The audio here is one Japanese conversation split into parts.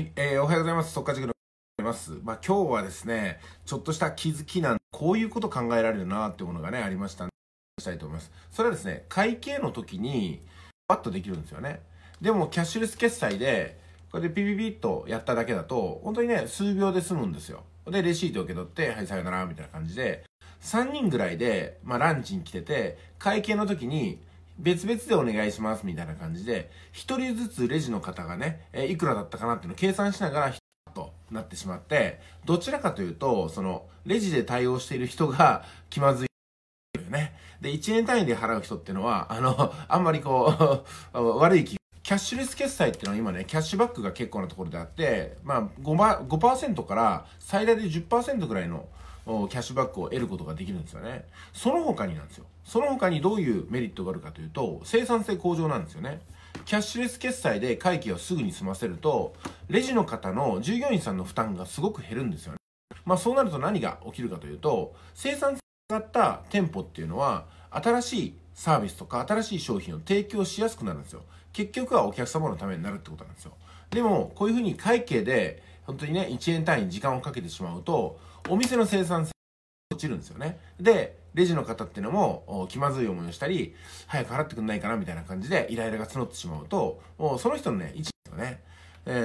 はい、えー、おはようございます。速稼塾のます。まあ、今日はですね、ちょっとした気づきなん、こういうこと考えられるなっていうものがね、ありましたで、したいと思います。それはですね、会計の時に、パッとできるんですよね。でも、キャッシュレス決済で、これでピピピッとやっただけだと、本当にね、数秒で済むんですよ。で、レシートを受け取って、はい、さよなら、みたいな感じで、3人ぐらいで、まあ、ランチに来てて、会計の時に、別々でお願いしますみたいな感じで、一人ずつレジの方がね、えいくらだったかなっていうのを計算しながら、となってしまって、どちらかというと、その、レジで対応している人が気まずい。ね。で、1年単位で払う人っていうのは、あの、あんまりこう、悪い気キャッシュレス決済っていうのは今ね、キャッシュバックが結構なところであって、まあ5、5%から最大で10%ぐらいのキャッシュバックを得ることができるんですよね。その他になんですよ。その他にどういうメリットがあるかというと、生産性向上なんですよね。キャッシュレス決済で会計をすぐに済ませると、レジの方の従業員さんの負担がすごく減るんですよね。まあそうなると何が起きるかというと、生産性が上がった店舗っていうのは、新しいサービスとか新しい商品を提供しやすくなるんですよ。結局はお客様のためになるってことなんですよ。でも、こういうふうに会計で、本当にね、1円単位時間をかけてしまうと、お店の生産性が落ちるんですよね。で、レジの方っていうのも気まずい思いをしたり、早く払ってくんないかなみたいな感じでイライラが募ってしまうと、もうその人のね、位置ですよ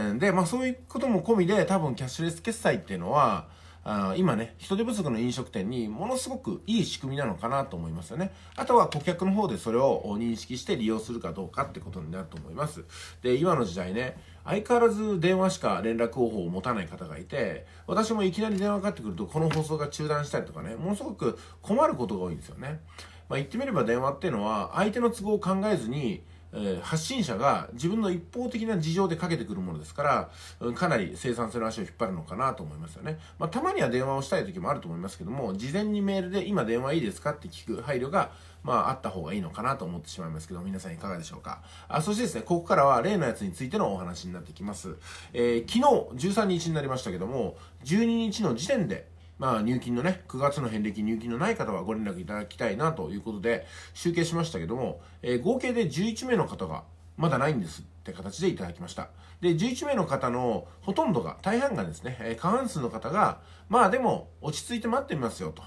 ね。で、まあそういうことも込みで多分キャッシュレス決済っていうのは、あ今ね、人手不足の飲食店にものすごくいい仕組みなのかなと思いますよね。あとは顧客の方でそれを認識して利用するかどうかってことになると思います。で、今の時代ね、相変わらず電話しか連絡方法を持たない方がいて、私もいきなり電話かかってくると、この放送が中断したりとかね、ものすごく困ることが多いんですよね。まあ、言ってみれば電話っていうのは、相手の都合を考えずに、えー、発信者が自分の一方的な事情でかけてくるものですから、かなり生産性の足を引っ張るのかなと思いますよね。まあ、たまには電話をしたい時もあると思いますけども、事前にメールで今電話いいですかって聞く配慮が、まあ、あった方がいいのかなと思ってしまいますけど、皆さんいかがでしょうか。あ、そしてですね、ここからは例のやつについてのお話になってきます。えー、昨日13日になりましたけども、12日の時点で、まあ、入金のね、9月の返礼金入金のない方はご連絡いただきたいなということで、集計しましたけども、えー、合計で11名の方が、まだないんですって形でいただきました。で、11名の方のほとんどが、大半がですね、えー、過半数の方が、まあでも、落ち着いて待ってみますよと。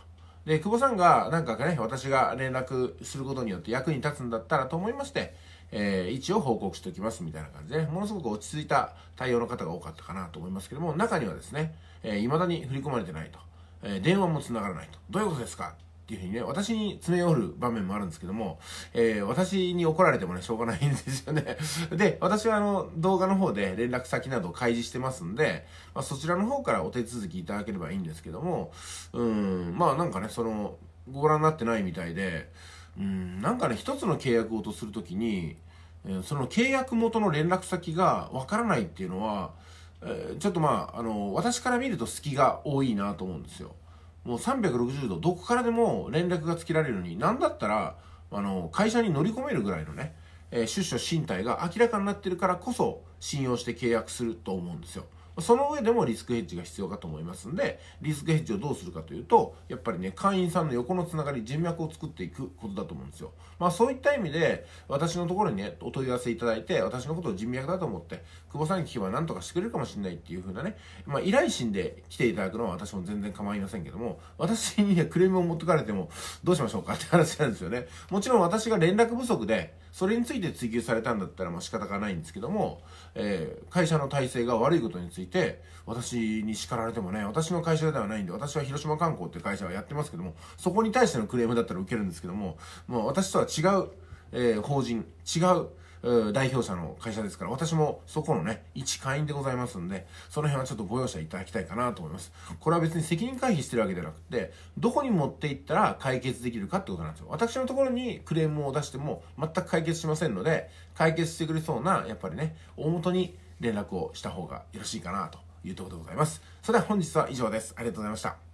で、久保さんが、なんかね、私が連絡することによって役に立つんだったらと思いまして、えー、位置を報告しておきますみたいな感じで、ね、ものすごく落ち着いた対応の方が多かったかなと思いますけども、中にはですね、えー、未だに振り込まれてないと。え電話も繋がらないと。どういうことですかっていうふうにね、私に詰め寄る場面もあるんですけども、えー、私に怒られてもね、しょうがないんですよね。で、私はあの、動画の方で連絡先などを開示してますんで、まあ、そちらの方からお手続きいただければいいんですけども、うん、まあなんかね、その、ご覧になってないみたいで、うん、なんかね、一つの契約をとするときに、その契約元の連絡先がわからないっていうのは、えちょっとまあ、あの、私から見ると隙が多いなと思うんですよ。もう360度、どこからでも連絡がつけられるのに、なんだったら、あの、会社に乗り込めるぐらいのね、えー、出所進退が明らかになってるからこそ、信用して契約すると思うんですよ。その上でもリスクヘッジが必要かと思いますんで、リスクヘッジをどうするかというと、やっぱりね、会員さんの横のつながり、人脈を作っていくことだと思うんですよ。まあそういった意味で、私のところにね、お問い合わせいただいて、私のことを人脈だと思って、久保さんに聞けば何とかしてくれるかもしれないっていう風なね、まあ依頼心で来ていただくのは私も全然構いませんけども、私にね、クレームを持ってかれてもどうしましょうかって話なんですよね。もちろん私が連絡不足で、それについて追求されたんだったらまあ仕方がないんですけども、えー、会社の体制が悪いことについて、て、私に叱られてもね、私の会社ではないんで、私は広島観光って会社はやってますけども、そこに対してのクレームだったら受けるんですけども、もう私とは違う、えー、法人、違う、代表者の会社ですから、私もそこのね、一会員でございますんで、その辺はちょっとご容赦いただきたいかなと思います。これは別に責任回避してるわけじゃなくて、どこに持っていったら解決できるかってことなんですよ。私のところにクレームを出しても全く解決しませんので、解決してくれそうな、やっぱりね、大元に連絡をした方がよろしいかなというところでございます。それでは本日は以上です。ありがとうございました。